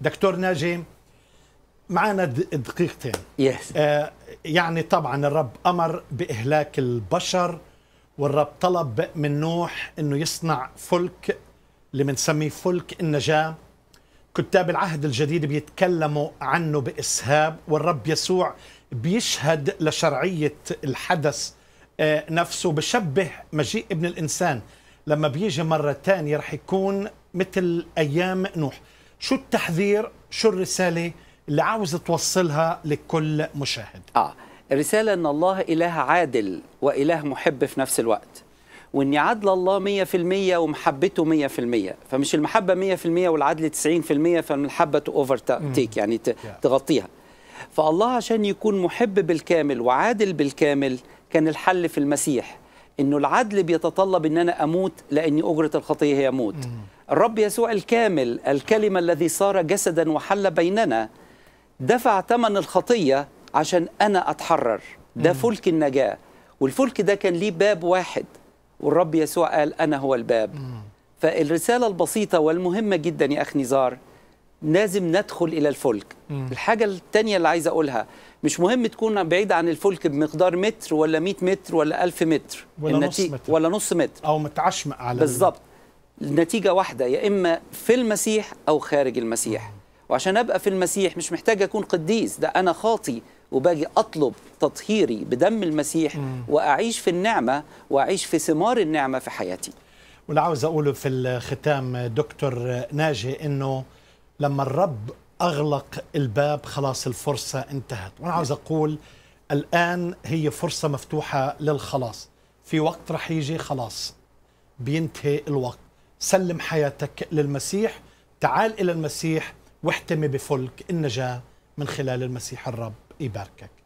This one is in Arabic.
دكتور ناجي معنا دقيقتين يس yes. آه يعني طبعا الرب امر باهلاك البشر والرب طلب من نوح انه يصنع فلك اللي بنسميه فلك النجاه كتاب العهد الجديد بيتكلموا عنه باسهاب والرب يسوع بيشهد لشرعيه الحدث آه نفسه بشبه مجيء ابن الانسان لما بيجي مره ثانيه رح يكون مثل ايام نوح شو التحذير شو الرسالة اللي عاوز توصلها لكل مشاهد آه الرسالة أن الله إله عادل وإله محب في نفس الوقت وإن عدل الله مية في المية ومحبته مية في المية فمش المحبة مية في المية والعدل تسعين في المية فالمحبة أوفر تيك يعني تغطيها فالله عشان يكون محب بالكامل وعادل بالكامل كان الحل في المسيح انه العدل بيتطلب ان انا اموت لاني اجره الخطيه هي موت الرب يسوع الكامل الكلمه الذي صار جسدا وحل بيننا دفع ثمن الخطيه عشان انا اتحرر ده فلك النجاه والفلك ده كان ليه باب واحد والرب يسوع قال انا هو الباب فالرساله البسيطه والمهمه جدا يا اخ نزار لازم ندخل الى الفلك مم. الحاجه الثانيه اللي عايز اقولها مش مهم تكون بعيد عن الفلك بمقدار متر ولا 100 متر ولا 1000 متر ولا النتي... نص متر ولا نص متر او متعشمق على بالظبط النتيجه واحده يا اما في المسيح او خارج المسيح مم. وعشان ابقى في المسيح مش محتاج اكون قديس ده انا خاطي وباجي اطلب تطهيري بدم المسيح مم. واعيش في النعمه واعيش في ثمار النعمه في حياتي واللي عاوز اقوله في الختام دكتور ناجي انه لما الرب اغلق الباب خلاص الفرصه انتهت وانا عاوز اقول الان هي فرصه مفتوحه للخلاص في وقت رح يجي خلاص بينتهي الوقت سلم حياتك للمسيح تعال الى المسيح واحتمي بفلك النجاه من خلال المسيح الرب يباركك